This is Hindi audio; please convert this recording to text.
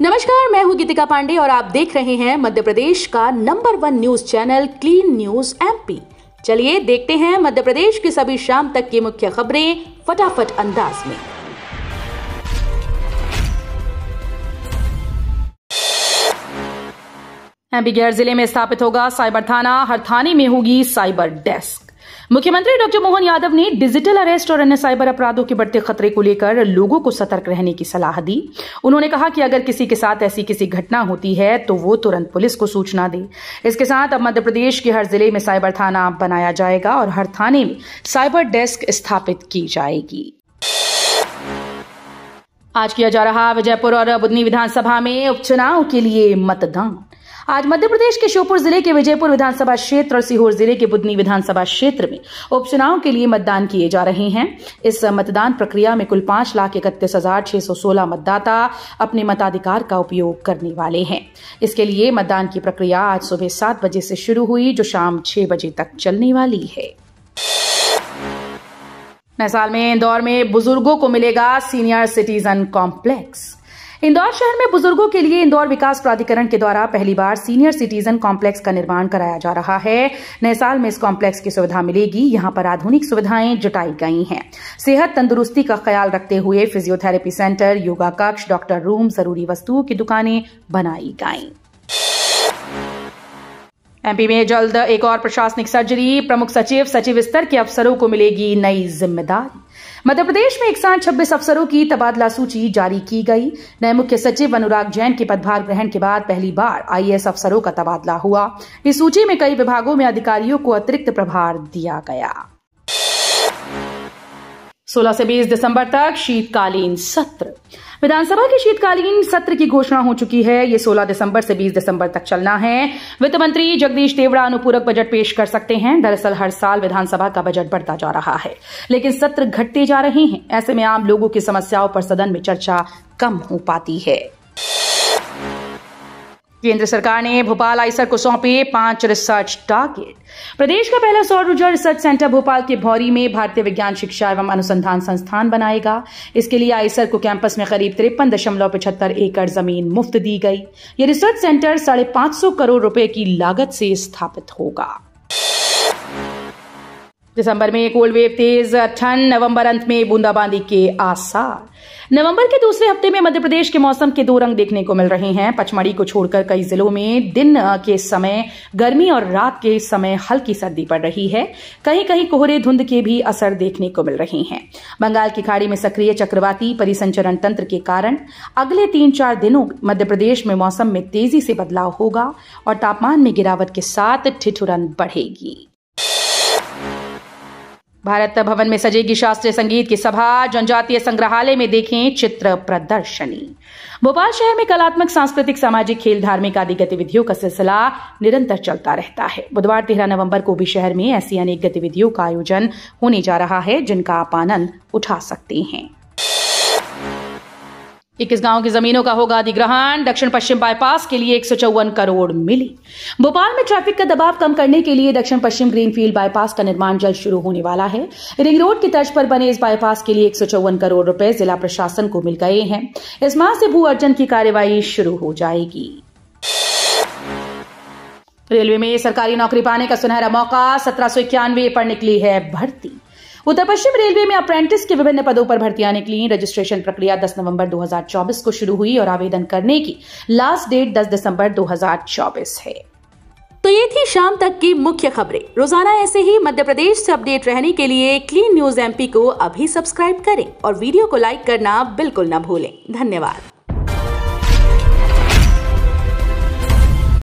नमस्कार मैं हूँ गीतिका पांडे और आप देख रहे हैं मध्य प्रदेश का number one news channel clean news MP चलिए देखते हैं मध्य प्रदेश की सभी शाम तक की मुख्य खबरें फटाफट अंदाज में एमपी गैर जिले में स्थापित होगा साइबर थाना हर थाने में होगी साइबर डेस्क मुख्यमंत्री डॉक्टर मोहन यादव ने डिजिटल अरेस्ट और अन्य साइबर अपराधों के बढ़ते खतरे को लेकर लोगों को सतर्क रहने की सलाह दी उन्होंने कहा कि अगर किसी के साथ ऐसी किसी घटना होती है तो वो तुरंत पुलिस को सूचना दे इसके साथ अब मध्य प्रदेश के हर जिले में साइबर थाना बनाया जाएगा और हर थाने में साइबर डेस्क स्थापित की जाएगी आज किया जा रहा विजयपुर और बुधनी विधानसभा में उपचुनाव के लिए मतदान आज मध्य प्रदेश के श्योपुर जिले के विजयपुर विधानसभा क्षेत्र और सीहोर जिले के बुदनी विधानसभा क्षेत्र में उपचुनाव के लिए मतदान किए जा रहे हैं इस मतदान प्रक्रिया में कुल पांच लाख इकतीस हजार छह सौ सोलह मतदाता अपने मताधिकार का उपयोग करने वाले हैं इसके लिए मतदान की प्रक्रिया आज सुबह सात बजे से शुरू हुई जो शाम छह बजे तक चलने वाली है नैसाल में इंदौर में बुजुर्गों को मिलेगा सीनियर सिटीजन कॉम्प्लेक्स इंदौर शहर में बुजुर्गों के लिए इंदौर विकास प्राधिकरण के द्वारा पहली बार सीनियर सिटीजन कॉम्प्लेक्स का निर्माण कराया जा रहा है नए साल में इस कॉम्प्लेक्स की सुविधा मिलेगी यहां पर आधुनिक सुविधाएं जुटाई गई हैं सेहत तंदुरुस्ती का ख्याल रखते हुए फिजियोथेरेपी सेंटर योगा कक्ष डॉक्टर रूम जरूरी वस्तुओं की दुकानें बनाई गई एमपी में जल्द एक और प्रशासनिक सर्जरी प्रमुख सचिव सचिव स्तर के अफसरों को मिलेगी नई जिम्मेदारी मध्य प्रदेश में एक साथ छब्बीस अफसरों की तबादला सूची जारी की गई नए मुख्य सचिव अनुराग जैन के पदभार ग्रहण के बाद पहली बार आईएएस अफसरों का तबादला हुआ इस सूची में कई विभागों में अधिकारियों को अतिरिक्त प्रभार दिया गया 16 से 20 दिसंबर तक शीतकालीन सत्र विधानसभा के शीतकालीन सत्र की घोषणा हो चुकी है ये 16 दिसंबर से 20 दिसंबर तक चलना है वित्त मंत्री जगदीश देवड़ा अनुपूरक बजट पेश कर सकते हैं दरअसल हर साल विधानसभा का बजट बढ़ता जा रहा है लेकिन सत्र घटते जा रहे हैं ऐसे में आम लोगों की समस्याओं पर सदन में चर्चा कम हो पाती है केंद्र सरकार ने भोपाल आईसर को सौंपे पांच रिसर्च टारगेट प्रदेश का पहला सौर ऊर्जा रिसर्च सेंटर भोपाल के भौरी में भारतीय विज्ञान शिक्षा एवं अनुसंधान संस्थान बनाएगा इसके लिए आईसर को कैंपस में करीब तिरपन दशमलव पचहत्तर एकड़ जमीन मुफ्त दी गई ये रिसर्च सेंटर साढ़े पांच सौ करोड़ रुपए की लागत से स्थापित होगा दिसंबर में कोल्ड वेव तेज ठंड नवंबर अंत में बूंदाबांदी के आसार नवंबर के दूसरे हफ्ते में मध्य प्रदेश के मौसम के दो रंग देखने को मिल रहे हैं पचमढ़ी को छोड़कर कई जिलों में दिन के समय गर्मी और रात के समय हल्की सर्दी पड़ रही है कहीं कहीं कोहरे धुंध के भी असर देखने को मिल रहे हैं बंगाल की खाड़ी में सक्रिय चक्रवाती परिसंचरण तंत्र के कारण अगले तीन चार दिनों मध्य प्रदेश में मौसम में तेजी से बदलाव होगा और तापमान में गिरावट के साथ ठिठुरन बढ़ेगी भारत भवन में सजेगी शास्त्रीय संगीत की सभा जनजातीय संग्रहालय में देखें चित्र प्रदर्शनी भोपाल शहर में कलात्मक सांस्कृतिक सामाजिक खेल धार्मिक आदि गतिविधियों का सिलसिला निरंतर चलता रहता है बुधवार तेरह नवंबर को भी शहर में ऐसी अनेक गतिविधियों का आयोजन होने जा रहा है जिनका आप आनंद उठा सकते हैं इक्कीस गांव की जमीनों का होगा अधिग्रहण दक्षिण पश्चिम बाईपास के लिए एक करोड़ मिली भोपाल में ट्रैफिक का दबाव कम करने के लिए दक्षिण पश्चिम ग्रीनफील्ड बाईपास का निर्माण जल्द शुरू होने वाला है रिंग रोड की तर्ज पर बने इस बाईपास के लिए एक करोड़ रुपए जिला प्रशासन को मिल गए हैं इस माह से भू अर्जन की कार्यवाही शुरू हो जाएगी रेलवे में सरकारी नौकरी पाने का सुनहरा मौका सत्रह पर निकली है भर्ती उत्तर पश्चिम रेलवे में अप्रेंटिस के विभिन्न पदों पर भर्ती आने के लिए रजिस्ट्रेशन प्रक्रिया 10 नवंबर 2024 को शुरू हुई और आवेदन करने की लास्ट डेट 10 दिसंबर 2024 है तो ये थी शाम तक की मुख्य खबरें रोजाना ऐसे ही मध्य प्रदेश से अपडेट रहने के लिए क्लीन न्यूज एमपी को अभी सब्सक्राइब करें और वीडियो को लाइक करना बिल्कुल न भूलें धन्यवाद